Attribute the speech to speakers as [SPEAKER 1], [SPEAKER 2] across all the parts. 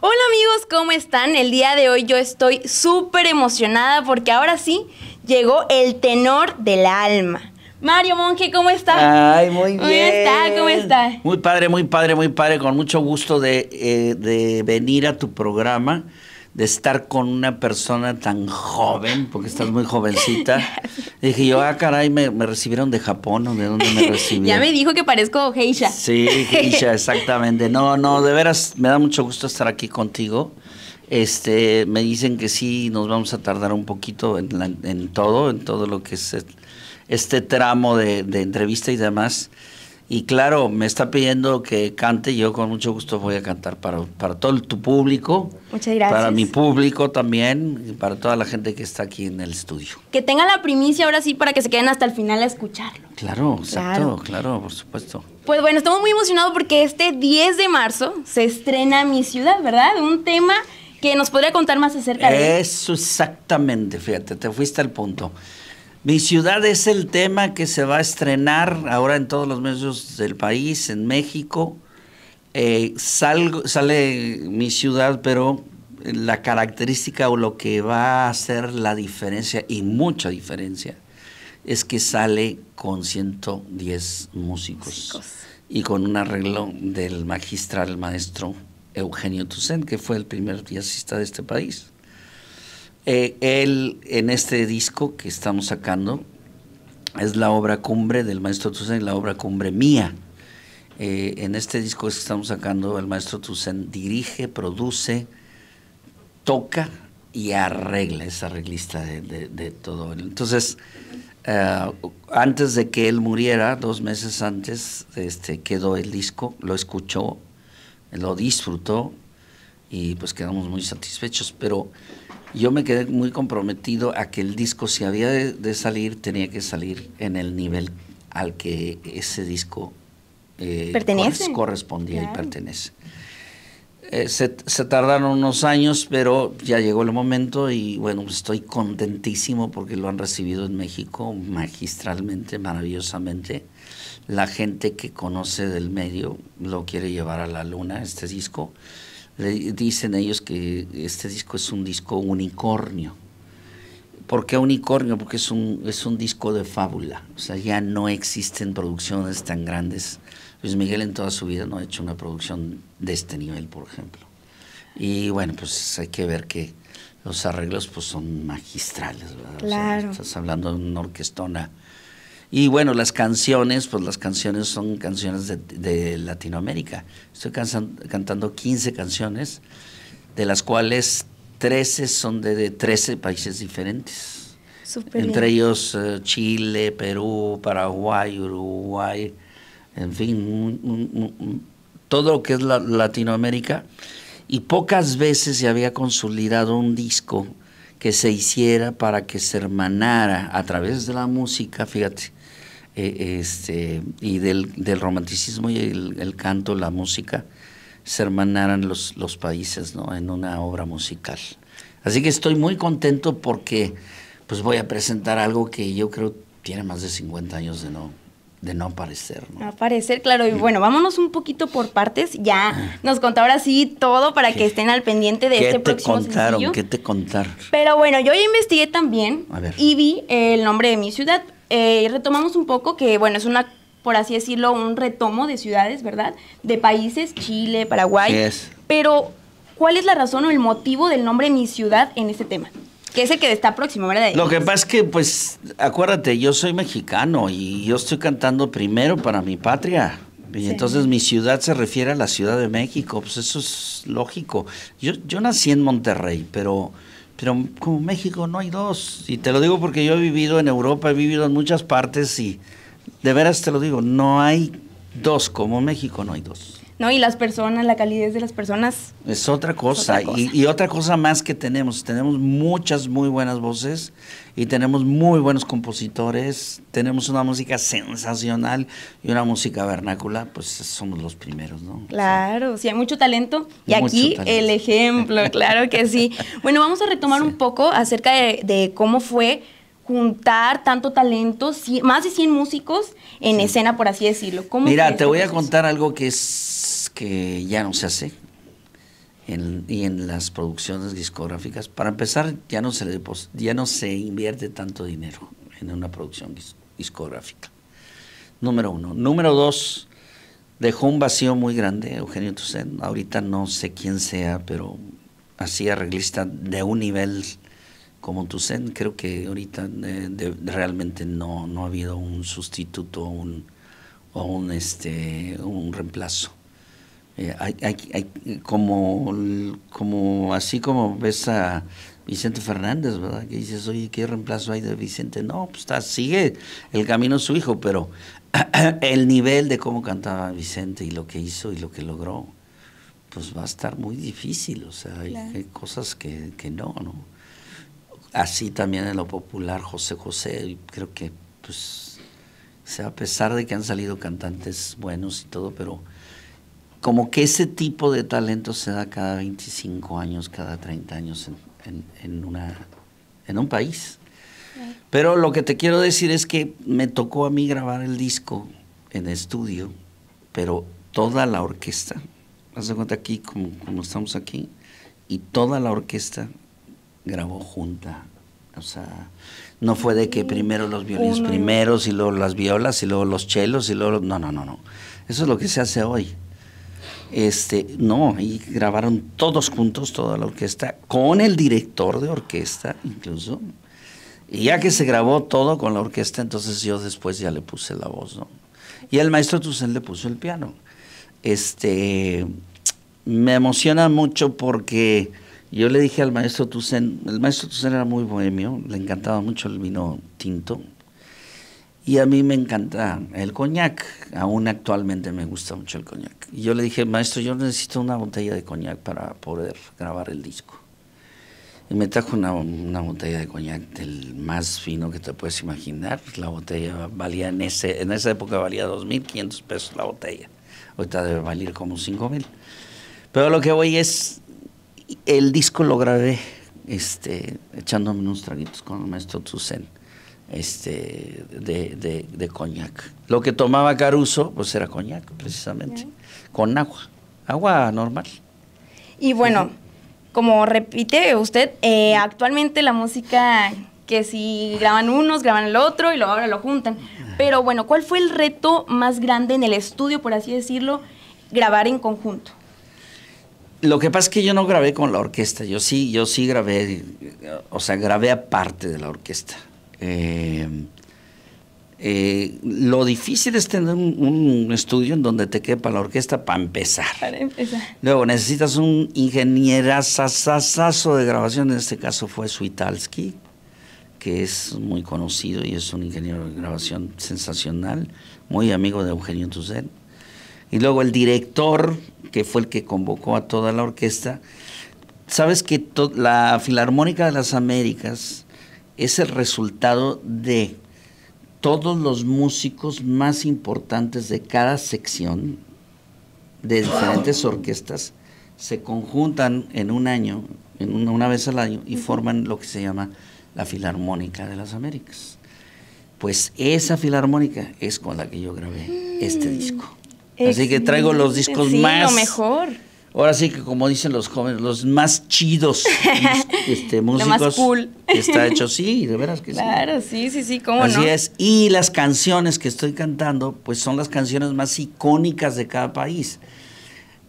[SPEAKER 1] Hola amigos, ¿cómo están? El día de hoy yo estoy súper emocionada porque ahora sí llegó el tenor del alma. Mario Monge, ¿cómo está? Ay,
[SPEAKER 2] muy bien. ¿Cómo está?
[SPEAKER 1] ¿Cómo está?
[SPEAKER 2] Muy padre, muy padre, muy padre. Con mucho gusto de, eh, de venir a tu programa de estar con una persona tan joven, porque estás muy jovencita. dije yo, ah, caray, me, me, recibieron de Japón o de dónde me recibieron. ya me dijo
[SPEAKER 1] que parezco geisha. Sí,
[SPEAKER 2] geisha, exactamente. No, no, de veras, me da mucho gusto estar aquí contigo. Este, me dicen que sí, nos vamos a tardar un poquito en, todo, en todo lo que es este tramo de entrevista y demás. Y claro, me está pidiendo que cante, yo con mucho gusto voy a cantar para, todo tu público.
[SPEAKER 1] Muchas gracias. Para mi
[SPEAKER 2] público también, y para toda la gente que está aquí en el estudio.
[SPEAKER 1] Que tenga la primicia ahora sí para que se queden hasta el final a escucharlo.
[SPEAKER 2] Claro, exacto, claro, claro por supuesto.
[SPEAKER 1] Pues bueno, estamos muy emocionados porque este 10 de marzo se estrena Mi Ciudad, ¿verdad? Un tema que nos podría contar más acerca de
[SPEAKER 2] Eso exactamente, fíjate, te fuiste al punto. Mi ciudad es el tema que se va a estrenar ahora en todos los medios del país, en México. Eh, sale mi ciudad, pero la característica o lo que va a hacer la diferencia, y mucha diferencia, es que sale con 110 músicos, y con un arreglo del magistral maestro Eugenio Tucen que fue el primer jazzista de este país. Eh, él, en este disco que estamos sacando, es la obra cumbre del maestro Tusen y la obra cumbre mía. Eh, en este disco que estamos sacando, el maestro Tusen dirige, produce, toca y arregla, es arreglista de, de, de todo. Entonces, eh, antes de que él muriera, dos meses antes, este, quedó el disco, lo escuchó, lo disfrutó y pues quedamos muy satisfechos. Pero yo me quedé muy comprometido a que el disco, si había de, salir, tenía que salir en el nivel al que ese disco eh, correspondía y pertenece. Eh, se, tardaron unos años, pero ya llegó el momento y bueno, estoy contentísimo porque lo han recibido en México magistralmente, maravillosamente. La gente que conoce del medio lo quiere llevar a la luna, este disco le dicen ellos que este disco es un disco unicornio. ¿Por qué unicornio? Porque es un, es un disco de fábula. O sea, ya no existen producciones tan grandes. Luis Miguel en toda su vida no ha hecho una producción de este nivel, por ejemplo. Y bueno, pues hay que ver que los arreglos pues son magistrales,
[SPEAKER 1] ¿verdad? estás
[SPEAKER 2] hablando de una orquestona y bueno, las canciones, pues las canciones son canciones de, Latinoamérica. Estoy cantando 15 canciones, de las cuales 13 son de, 13 países diferentes. Entre ellos eh, Chile, Perú, Paraguay, Uruguay, en fin, todo lo que es Latinoamérica. Y pocas veces se había consolidado un disco que se hiciera para que se hermanara a través de la música, fíjate, eh, este, y del, romanticismo y el, canto, la música, se hermanaran los, países ¿no? en una obra musical. Así que estoy muy contento porque pues voy a presentar algo que yo creo tiene más de 50 años de no, de no aparecer.
[SPEAKER 1] ¿no? aparecer, claro. Y bueno, vámonos un poquito por partes. Ya ah. nos contó ahora sí todo para que estén al pendiente de ¿Qué este te próximo contaron? ¿Qué
[SPEAKER 2] te contaron?
[SPEAKER 1] Pero bueno, yo ya investigué también y vi el nombre de mi ciudad. Eh, retomamos un poco que, bueno, es una, por así decirlo, un retomo de ciudades, ¿verdad? De países, Chile, Paraguay. Pero, ¿cuál es la razón o el motivo del nombre Mi Ciudad en este tema? Que es el que está próximo, ¿verdad? Lo que
[SPEAKER 2] pasa es que, pues, acuérdate, yo soy mexicano y yo estoy cantando primero para mi patria. Y entonces mi ciudad se refiere a la Ciudad de México, pues eso es lógico. Yo, yo nací en Monterrey, pero pero como México no hay dos. Y te lo digo porque yo he vivido en Europa, he vivido en muchas partes y de veras te lo digo, no hay dos, como México no hay dos.
[SPEAKER 1] ¿no? Y las personas, la calidez de las personas.
[SPEAKER 2] Es otra cosa. Y, otra cosa más que tenemos. Tenemos muchas muy buenas voces y tenemos muy buenos compositores. Tenemos una música sensacional y una música vernácula. Pues somos los primeros, ¿no?
[SPEAKER 1] Claro, sí, hay mucho talento. Y aquí el ejemplo, claro que sí. Bueno, vamos a retomar un poco acerca de cómo fue juntar tanto talento, más de 100 músicos en escena, por así decirlo. Mira, te voy
[SPEAKER 2] a contar algo que, es, que ya no se hace y en las producciones discográficas. Para empezar, ya no, se ya no se invierte tanto dinero en una producción discográfica. Número uno. Número dos, dejó un vacío muy grande Eugenio Tuset. Ahorita no sé quién sea, pero así arreglista de un nivel como Zen, creo que ahorita eh, realmente no, no ha habido un sustituto o un, o un, este, un reemplazo. Eh, como, como así como ves a Vicente Fernández, ¿verdad? Que dices, oye, ¿qué reemplazo hay de Vicente? No, pues está, sigue el camino su hijo, pero el nivel de cómo cantaba Vicente y lo que hizo y lo que logró, pues va a estar muy difícil. O sea, hay, cosas que, que no, ¿no? así también en lo popular, José José, creo que, pues, a pesar de que han salido cantantes buenos y todo, pero como que ese tipo de talento se da cada 25 años, cada 30 años en, un país. Pero lo que te quiero decir es que me tocó a mí grabar el disco en estudio, pero toda la orquesta, haz de cuenta aquí como, como estamos aquí, y toda la orquesta grabó junta. O sea, no fue de que primero los violines primero primeros y luego las violas y luego los chelos y luego... No, no, no, no. Eso es lo que se hace hoy. Este, no, y grabaron todos juntos, toda la orquesta, con el director de orquesta incluso. Y ya que se grabó todo con la orquesta, entonces yo después ya le puse la voz, ¿no? Y el maestro Tucen le puso el piano. Este, me emociona mucho porque yo le dije al maestro Tucen, el maestro Tucen era muy bohemio, le encantaba mucho el vino tinto. Y a mí me encanta el coñac, aún actualmente me gusta mucho el coñac. Y yo le dije, maestro, yo necesito una botella de coñac para poder grabar el disco. Y me trajo una, botella de coñac del más fino que te puedes imaginar. La botella valía en, ese, en esa época valía 2.500 pesos la botella. Ahorita debe valer como 5.000. Pero lo que voy es, el disco lo grabé este, echándome unos traguitos con el maestro Tsusen este, de, de, coñac. Lo que tomaba Caruso, pues era coñac, precisamente, con agua, agua normal.
[SPEAKER 1] Y bueno, como repite usted, eh, actualmente la música que si graban unos, graban el otro y luego ahora lo juntan. Pero bueno, ¿cuál fue el reto más grande en el estudio, por así decirlo, grabar en conjunto?
[SPEAKER 2] Lo que pasa es que yo no grabé con la orquesta, yo sí, yo sí grabé, o sea, grabé aparte de la orquesta. Eh, eh, lo difícil es tener un, estudio en donde te quepa la orquesta para empezar. Para empezar. Luego necesitas un ingenierazazazo de grabación, en este caso fue Switalski, que es muy conocido y es un ingeniero de grabación sensacional, muy amigo de Eugenio Tuzet. Y luego el director, que fue el que convocó a toda la orquesta, sabes que la Filarmónica de las Américas es el resultado de todos los músicos más importantes de cada sección de diferentes orquestas se conjuntan en un año, en una vez al año, y forman lo que se llama la Filarmónica de las Américas. Pues esa filarmónica es con la que yo grabé este mm. disco. Así que traigo los discos más. mejor. Ahora sí que como dicen los jóvenes, los más chidos este, músicos. Lo más cool.
[SPEAKER 1] Está hecho,
[SPEAKER 2] sí, de veras que sí. Claro,
[SPEAKER 1] sí, sí, sí, cómo no. Así es.
[SPEAKER 2] Y las canciones que estoy cantando, pues son las canciones más icónicas de cada país.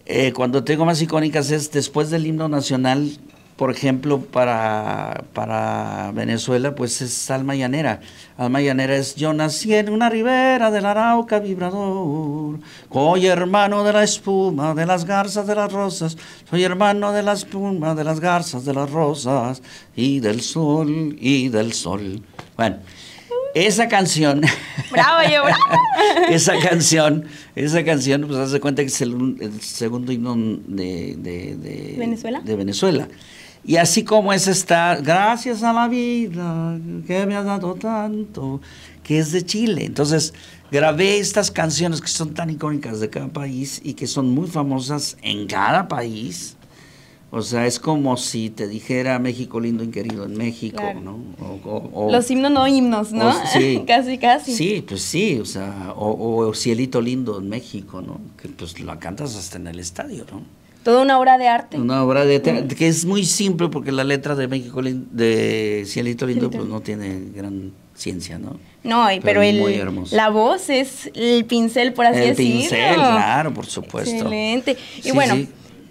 [SPEAKER 2] Eh, cuando tengo más icónicas es después del himno nacional, por ejemplo, para, para, Venezuela, pues es Alma Llanera. Alma Llanera es Yo nací en una ribera del Arauca vibrador. Soy hermano de la espuma, de las garzas, de las rosas. Soy hermano de la espuma, de las garzas, de las rosas. Y del sol, y del sol. Bueno, esa canción. Bravo, yo, bravo. esa canción, esa canción, pues hace cuenta que es el, segundo himno de, de Venezuela. Y así como es estar gracias a la vida que me ha dado tanto, que es de Chile. Entonces, grabé estas canciones que son tan icónicas de cada país y que son muy famosas en cada país. O sea, es como si te dijera México lindo y querido en México, ¿no? Los
[SPEAKER 1] himnos no himnos, ¿no? sí. casi, casi. Sí,
[SPEAKER 2] pues sí, o sea, o, Cielito lindo en México, ¿no? Que pues lo cantas hasta en el estadio, ¿no?
[SPEAKER 1] Toda una obra de arte.
[SPEAKER 2] Una obra de arte, que es muy simple porque la letra de México, de Cielito Lindo, pues no tiene gran ciencia, ¿no?
[SPEAKER 1] No, pero, el, la voz es el pincel, por así decirlo. El pincel, claro,
[SPEAKER 2] por supuesto. Excelente.
[SPEAKER 1] Y bueno,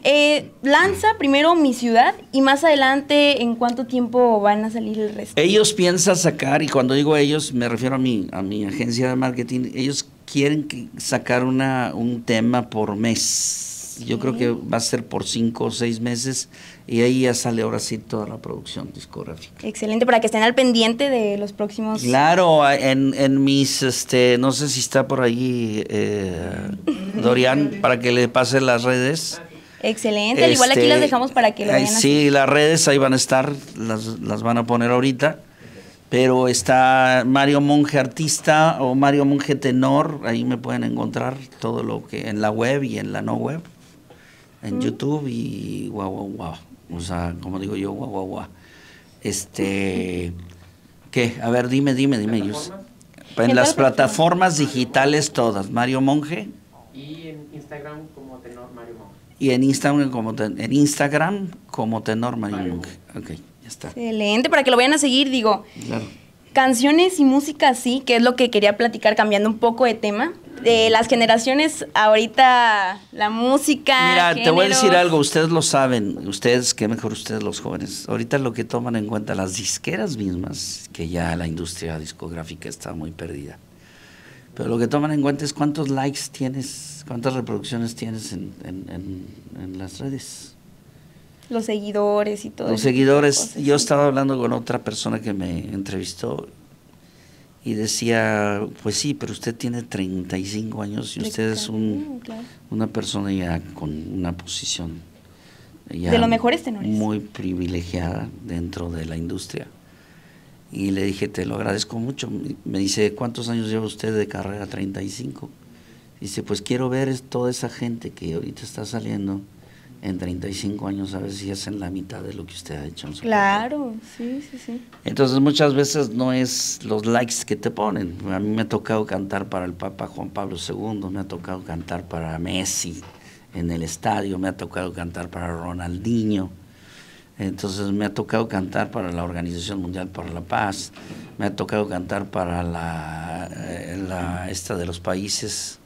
[SPEAKER 1] eh, lanza primero Mi Ciudad y más adelante, ¿en cuánto tiempo van a salir el resto?
[SPEAKER 2] Ellos piensan sacar, y cuando digo ellos, me refiero a mi, a mi agencia de marketing, ellos quieren sacar una, un tema por mes yo creo que va a ser por cinco o seis meses y ahí ya sale ahora sí toda la producción discográfica.
[SPEAKER 1] Excelente, para que estén al pendiente de los próximos...
[SPEAKER 2] Claro, en, mis, este, no sé si está por ahí eh, Dorian, para que le pase las redes.
[SPEAKER 1] Excelente, al igual aquí este, las dejamos para que lo vean.
[SPEAKER 2] Sí, las redes ahí van a estar, las, las van a poner ahorita pero está Mario Monge Artista o Mario Monje Tenor, ahí me pueden encontrar todo lo que en la web y en la no web en YouTube y guau, guau, guau. O sea, como digo yo, guau, guau, guau. Este, ¿qué? A ver, dime, dime, dime. Yo, en las plataformas digitales todas, Mario Monge.
[SPEAKER 1] Y en Instagram como Tenor Mario
[SPEAKER 2] Monge. Y en Instagram como, Tenor Mario, Monge. Ok, ya está.
[SPEAKER 1] Excelente, para que lo vayan a seguir, digo. Canciones y música, sí, que es lo que quería platicar cambiando un poco de tema de las generaciones ahorita, la música. Mira, te voy a decir algo,
[SPEAKER 2] ustedes lo saben, ustedes, qué mejor ustedes los jóvenes. Ahorita lo que toman en cuenta las disqueras mismas, que ya la industria discográfica está muy perdida. Pero lo que toman en cuenta es cuántos likes tienes, cuántas reproducciones tienes en, en las redes.
[SPEAKER 1] Los seguidores y todo. Los seguidores. Yo
[SPEAKER 2] estaba hablando con otra persona que me entrevistó y decía, pues sí, pero usted tiene 35 años y usted es una persona ya con una posición de los mejores tenores. muy privilegiada dentro de la industria. Y le dije, te lo agradezco mucho. Me dice, ¿cuántos años lleva usted de carrera? 35. Dice, pues quiero ver toda esa gente que ahorita está saliendo en 35 años a veces ya es en la mitad de lo que usted ha hecho.
[SPEAKER 1] claro, sí, sí, sí.
[SPEAKER 2] Entonces muchas veces no es los likes que te ponen. A mí me ha tocado cantar para el Papa Juan Pablo II, me ha tocado cantar para Messi en el estadio, me ha tocado cantar para Ronaldinho. Entonces me ha tocado cantar para la Organización Mundial para la Paz, me ha tocado cantar para la eh, esta de los países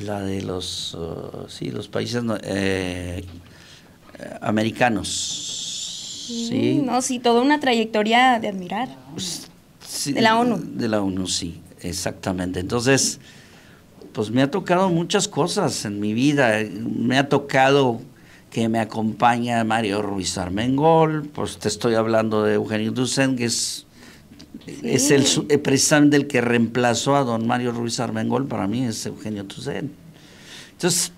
[SPEAKER 2] la de los, uh, sí, los países eh, eh, americanos. sí. Mm, no,
[SPEAKER 1] sí, toda una trayectoria de admirar. Pues,
[SPEAKER 2] de la ONU. De la ONU, sí, exactamente. Entonces, pues me ha tocado muchas cosas en mi vida. Me ha tocado que me acompaña Mario Ruiz Armengol, pues te estoy hablando de Eugenio Dusen, que es es el, precisamente del que reemplazó a don Mario Ruiz Armengol, para mí es Eugenio Tucen. Entonces,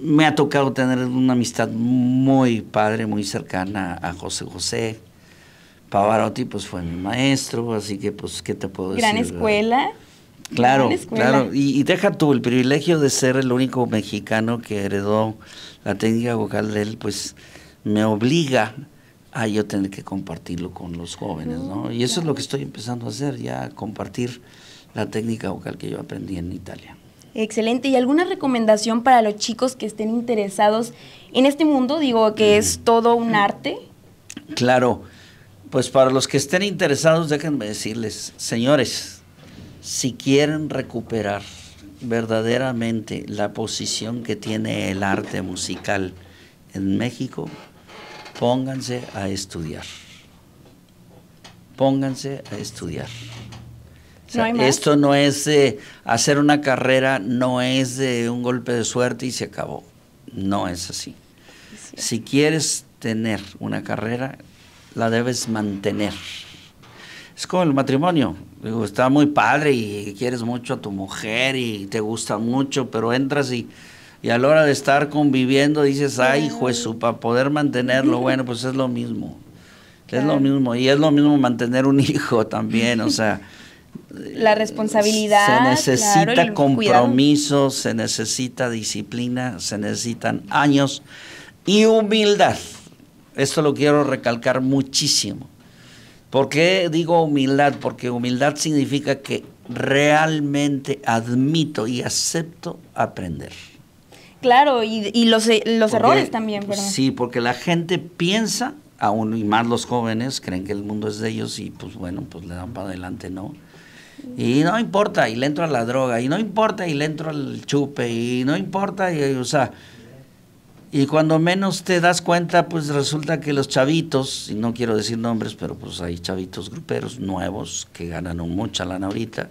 [SPEAKER 2] me ha tocado tener una amistad muy padre, muy cercana a José José. Pavarotti pues fue mi maestro, así que pues, ¿qué te puedo decir? Gran escuela.
[SPEAKER 1] Claro, claro.
[SPEAKER 2] Y, y, deja tú el privilegio de ser el único mexicano que heredó la técnica vocal de él, pues me obliga Ah, yo tener que compartirlo con los jóvenes, ¿no? Y eso es lo que estoy empezando a hacer, ya compartir la técnica vocal que yo aprendí en Italia.
[SPEAKER 1] Excelente. ¿Y alguna recomendación para los chicos que estén interesados en este mundo? Digo, que es todo un arte.
[SPEAKER 2] Claro. Pues para los que estén interesados, déjenme decirles, señores, si quieren recuperar verdaderamente la posición que tiene el arte musical en México, pónganse a estudiar. Pónganse a estudiar. esto no es de hacer una carrera, no es de un golpe de suerte y se acabó. No es así. Si quieres tener una carrera, la debes mantener. Es como el matrimonio. está muy padre y quieres mucho a tu mujer y te gusta mucho, pero entras y y a la hora de estar conviviendo dices, ay, hijo para poder mantenerlo, bueno, pues es lo mismo. Es lo mismo. Y es lo mismo mantener un hijo también, o sea.
[SPEAKER 1] La responsabilidad. Se necesita compromiso,
[SPEAKER 2] se necesita disciplina, se necesitan años y humildad. Esto lo quiero recalcar muchísimo. ¿Por qué digo humildad? Porque humildad significa que realmente admito y acepto aprender
[SPEAKER 1] Claro, y, los, eh, los errores también, ¿verdad? Sí,
[SPEAKER 2] porque la gente piensa, aún y más los jóvenes, creen que el mundo es de ellos y pues bueno, pues le dan para adelante, ¿no? Y no importa, y le entro a la droga, y no importa, y le entro al chupe, y no importa, y, o sea, y cuando menos te das cuenta, pues resulta que los chavitos, y no quiero decir nombres, pero pues hay chavitos gruperos nuevos que ganan mucha lana ahorita,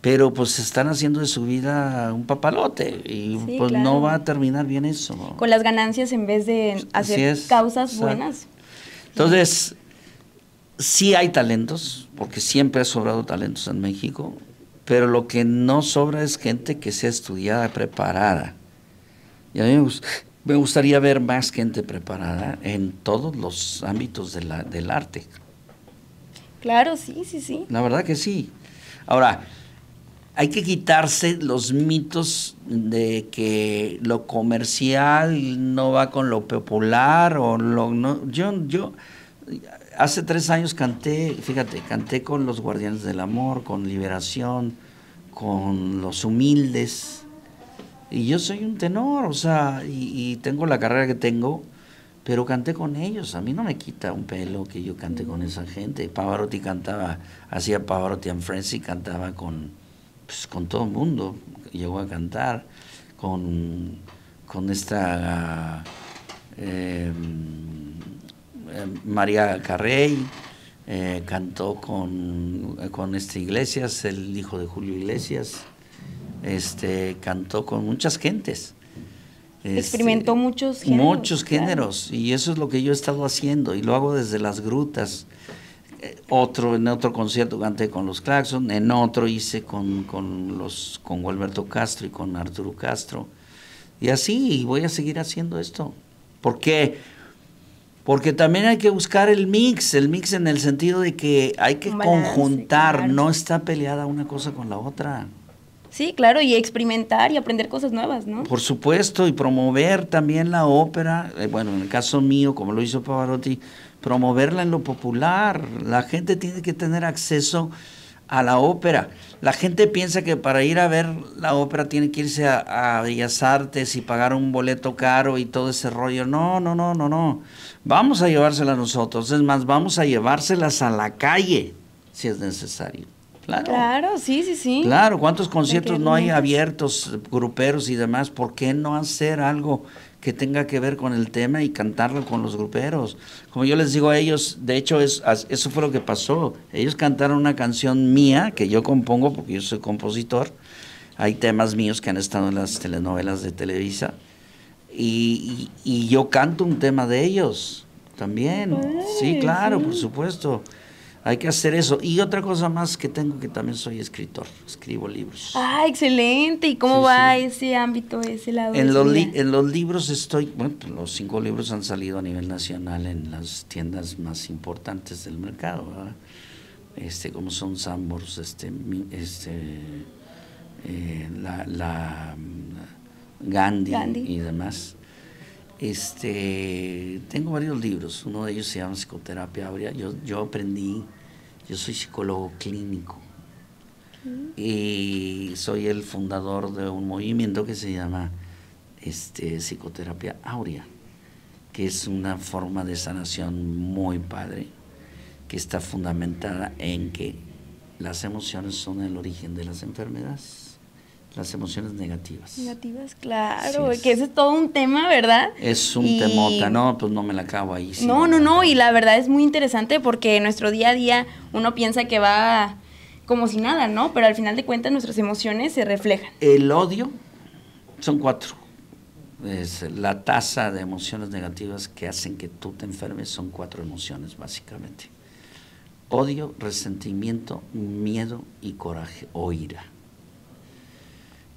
[SPEAKER 2] pero pues están haciendo de su vida un papalote y pues no va a terminar bien eso. Con
[SPEAKER 1] las ganancias en vez de hacer causas buenas.
[SPEAKER 2] Entonces, sí hay talentos, porque siempre ha sobrado talentos en México, pero lo que no sobra es gente que sea estudiada, preparada. Y a mí me, me gustaría ver más gente preparada en todos los ámbitos del arte.
[SPEAKER 1] Claro, sí, sí, sí.
[SPEAKER 2] La verdad que sí. Ahora, hay que quitarse los mitos de que lo comercial no va con lo popular o lo no. Yo, yo hace tres años canté, fíjate, canté con los Guardianes del Amor, con Liberación, con los humildes. Y yo soy un tenor, o sea, y, tengo la carrera que tengo, pero canté con ellos. A mí no me quita un pelo que yo cante con esa gente. Pavarotti cantaba, hacía Pavarotti and Frenzy, cantaba con, pues, con todo el mundo. Llegó a cantar con, esta em, em, María Carrey, eh, cantó con, con este Iglesias, el hijo de Julio Iglesias, este, cantó con muchas gentes. Este, Experimentó
[SPEAKER 1] muchos géneros. Muchos géneros,
[SPEAKER 2] y eso es lo que yo he estado haciendo, y lo hago desde las grutas otro, en otro concierto canté con los Claxon, en otro hice con, con los, con Gualberto Castro y con Arturo Castro. Y así, voy a seguir haciendo esto. ¿Por qué? Porque también hay que buscar el mix, el mix en el sentido de que hay que conjuntar, no está peleada una cosa con la otra.
[SPEAKER 1] Sí, claro, y experimentar y aprender cosas nuevas, ¿no?
[SPEAKER 2] Por supuesto, y promover también la ópera, eh, bueno, en el caso mío, como lo hizo Pavarotti, promoverla en lo popular. La gente tiene que tener acceso a la ópera. La gente piensa que para ir a ver la ópera tiene que irse a, a, Bellas Artes y pagar un boleto caro y todo ese rollo. No, no, no, no, no. Vamos a llevárselas nosotros. Es más, vamos a llevárselas a la calle si es necesario. Claro.
[SPEAKER 1] sí, sí, sí. Claro,
[SPEAKER 2] ¿cuántos conciertos no hay abiertos, gruperos y demás? ¿Por qué no hacer algo que tenga que ver con el tema y cantarlo con los gruperos? Como yo les digo a ellos, de hecho es, eso fue lo que pasó. Ellos cantaron una canción mía que yo compongo porque yo soy compositor. Hay temas míos que han estado en las telenovelas de Televisa y, yo canto un tema de ellos también. sí, claro, por supuesto. Hay que hacer eso. Y otra cosa más que tengo, que también soy escritor, escribo libros.
[SPEAKER 1] Ah, excelente. ¿Y cómo va ese ámbito, ese lado? En,
[SPEAKER 2] los libros estoy, bueno, pues, los cinco libros han salido a nivel nacional en las tiendas más importantes del mercado, ¿verdad? Este, como son Sambors, este, este, eh, la, la mm, Gandhi, y demás. Este, tengo varios libros, uno de ellos se llama Psicoterapia Áurea. Yo, yo aprendí yo soy psicólogo clínico. Y soy el fundador de un movimiento que se llama este, psicoterapia Aurea, que es una forma de sanación muy padre, que está fundamentada en que las emociones son el origen de las enfermedades las emociones negativas.
[SPEAKER 1] Negativas, claro, que ese es todo un tema, ¿verdad? Es un tema, no,
[SPEAKER 2] pues no me la acabo ahí.
[SPEAKER 1] no, no, no, y la verdad es muy interesante porque en nuestro día a día uno piensa que va como si nada, ¿no? Pero al final de cuentas nuestras emociones se reflejan.
[SPEAKER 2] El odio son cuatro. Es la tasa de emociones negativas que hacen que tú te enfermes son cuatro emociones, básicamente. Odio, resentimiento, miedo y coraje o ira.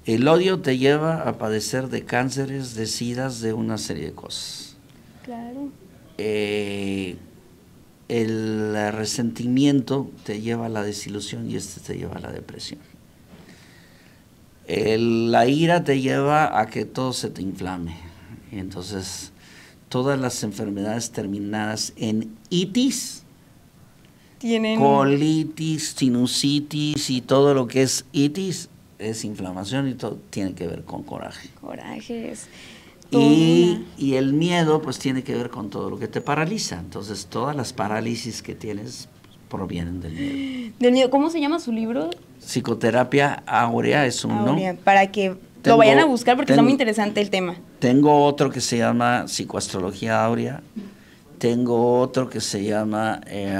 [SPEAKER 2] El odio te lleva a padecer de cánceres, de sidas, de una serie de cosas. Claro. Eh, el resentimiento te lleva a la desilusión y este te lleva a la depresión. la ira te lleva a que todo se te inflame. entonces, todas las enfermedades terminadas en itis, colitis, sinusitis y todo lo que es itis es inflamación y todo tiene que ver con coraje. Corajes.
[SPEAKER 3] Y,
[SPEAKER 2] y, el miedo pues tiene que ver con todo lo que te paraliza. Entonces todas las parálisis que tienes pues, provienen del miedo.
[SPEAKER 1] Del miedo. ¿Cómo se llama su libro?
[SPEAKER 2] Psicoterapia Áurea es uno.
[SPEAKER 1] para que lo vayan a buscar porque es muy interesante el tema.
[SPEAKER 2] Tengo otro que se llama Psicoastrología Áurea. Tengo otro que se llama eh,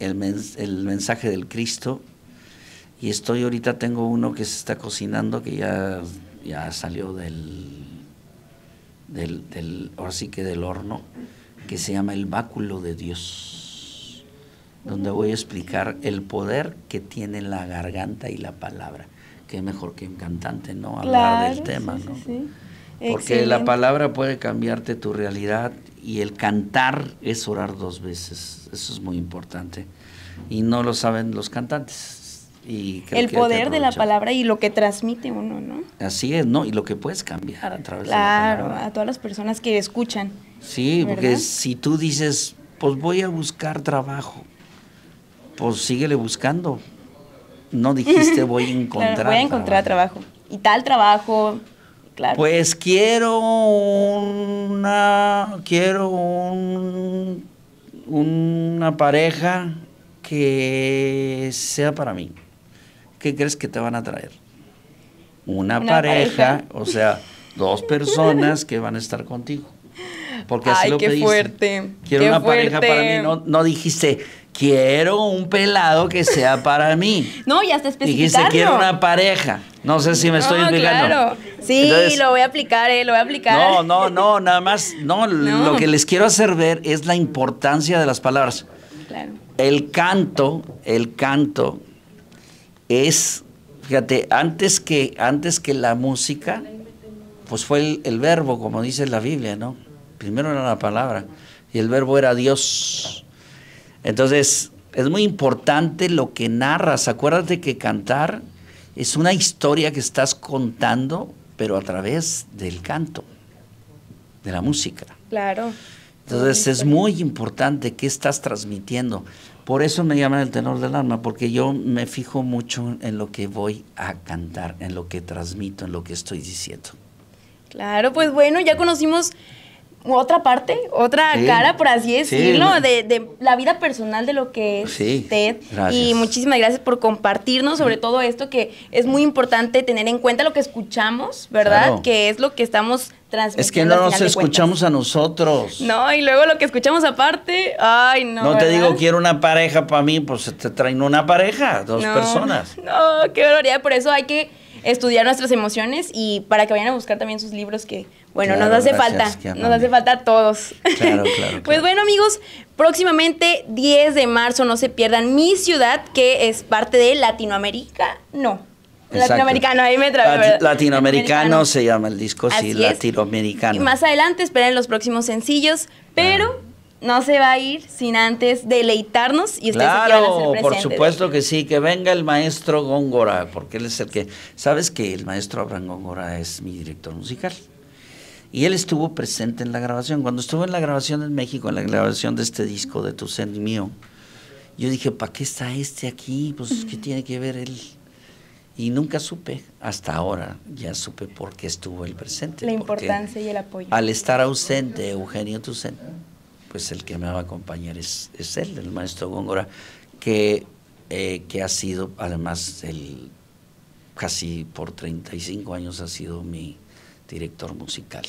[SPEAKER 2] el, el mensaje del Cristo y estoy ahorita, tengo uno que se está cocinando que ya, ya salió del, del, del horno, que se llama El Báculo de Dios, donde voy a explicar el poder que tiene la garganta y la palabra. Qué mejor que un cantante, ¿no? Hablar del tema, ¿no?
[SPEAKER 3] Porque la palabra
[SPEAKER 2] puede cambiarte tu realidad y el cantar es orar dos veces. Eso es muy importante. Y no lo saben los cantantes el poder de la palabra
[SPEAKER 1] y lo que transmite uno, ¿no?
[SPEAKER 2] Así es, ¿no? Y lo que puedes cambiar a través de la palabra. a
[SPEAKER 1] todas las personas que escuchan.
[SPEAKER 2] Sí, porque si tú dices, pues voy a buscar trabajo, pues síguele buscando. No dijiste voy a encontrar Voy a encontrar trabajo.
[SPEAKER 1] Y tal trabajo, claro.
[SPEAKER 2] Pues quiero una, quiero una pareja que sea para mí ¿qué crees que te van a traer? Una, pareja, o sea, dos personas que van a estar contigo.
[SPEAKER 3] Porque así Ay, lo qué fuerte. Quiero una pareja para mí.
[SPEAKER 2] No, dijiste, quiero un pelado que sea para mí.
[SPEAKER 1] No, ya está especificado. Dijiste, quiero una
[SPEAKER 2] pareja. No sé si me estoy explicando.
[SPEAKER 1] Sí, lo voy a aplicar, eh, lo voy a aplicar. No,
[SPEAKER 2] no, no, nada más. No, no, lo que les quiero hacer ver es la importancia de las palabras. Claro. El canto, el canto es, fíjate, antes que, antes que la música, pues fue el, verbo, como dice la Biblia, ¿no? Primero era la palabra y el verbo era Dios. Entonces, es muy importante lo que narras. Acuérdate que cantar es una historia que estás contando, pero a través del canto, de la música. Claro. Entonces, es muy importante qué estás transmitiendo. Por eso me llaman el tenor del alma, porque yo me fijo mucho en lo que voy a cantar, en lo que transmito, en lo que estoy diciendo.
[SPEAKER 1] Claro, pues bueno, ya conocimos otra parte, otra cara, por así decirlo, de, la vida personal de lo que es usted. Y muchísimas gracias por compartirnos sobre mm. todo esto que es muy importante tener en cuenta lo que escuchamos, ¿verdad? Que es lo que estamos es que no nos escuchamos
[SPEAKER 2] a nosotros.
[SPEAKER 1] No, y luego lo que escuchamos aparte, ay, no. No te digo,
[SPEAKER 2] quiero una pareja para mí, pues te traen una pareja, dos personas.
[SPEAKER 1] No, qué barbaridad. Por eso hay que estudiar nuestras emociones y para que vayan a buscar también sus libros que, bueno, nos hace falta. Nos hace falta a todos. claro, claro, Pues bueno, amigos, próximamente 10 de marzo, no se pierdan mi ciudad, que es parte de Latinoamérica. No
[SPEAKER 2] Latinoamericano,
[SPEAKER 1] ahí me trabé. latinoamericano se
[SPEAKER 2] llama el disco, sí, latinoamericano. Y más
[SPEAKER 1] adelante esperen los próximos sencillos, pero no se va a ir sin antes deleitarnos y ustedes claro, por supuesto
[SPEAKER 2] que sí, que venga el maestro Góngora, porque él es el que. ¿Sabes que el maestro Abraham Góngora es mi director musical? Y él estuvo presente en la grabación. Cuando estuvo en la grabación en México, en la grabación de este disco de Tu Ser Mío, yo dije, ¿para qué está este aquí? Pues, ¿qué tiene que ver él? Y nunca supe, hasta ahora, ya supe por qué estuvo el presente. La importancia
[SPEAKER 1] y el apoyo. Al
[SPEAKER 2] estar ausente Eugenio Tucen, pues el que me va a acompañar es, es él, el maestro Góngora, que, eh, que ha sido, además, el, casi por 35 años ha sido mi director musical.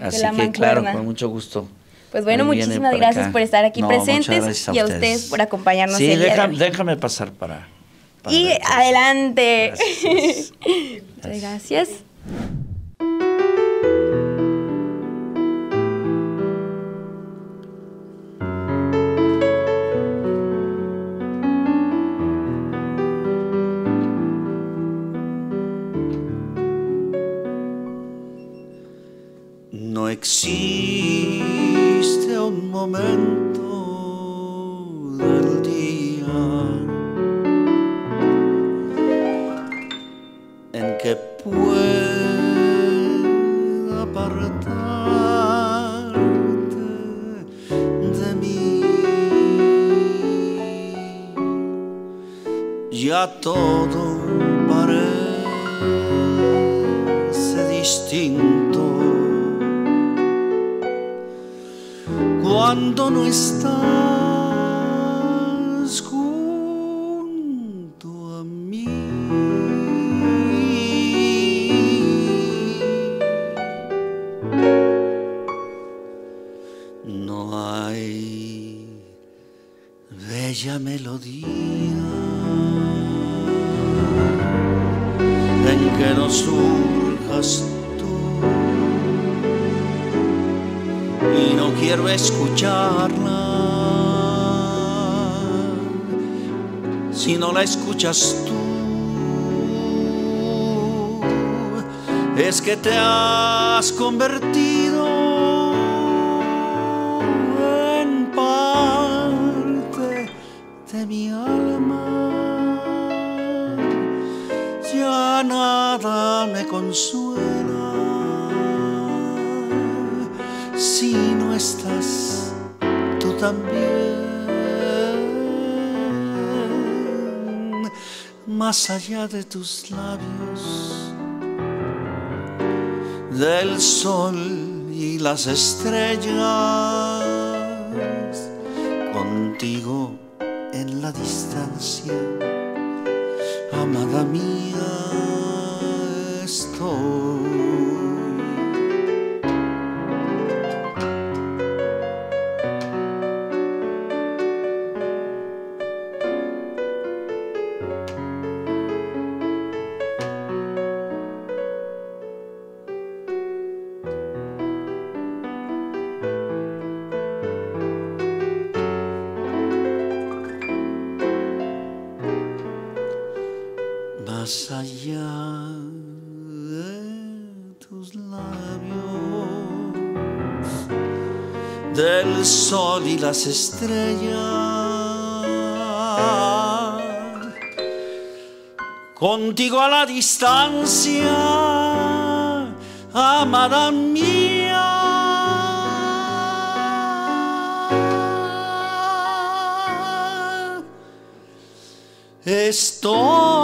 [SPEAKER 3] Así que, claro, con
[SPEAKER 2] mucho gusto. Pues bueno, muchísimas gracias por estar aquí presentes y a ustedes. por acompañarnos. Sí, déjame pasar para... Y
[SPEAKER 1] adelante. Gracias.
[SPEAKER 3] stars. escuchas tú, es que te has convertido en parte de mi alma. Ya nada me consuela si no estás tú también. más allá de tus labios, del sol y las estrellas, contigo en la distancia, amada mía, estoy. allá de tus labios, del sol y las estrellas, contigo a la distancia, amada mía. Estoy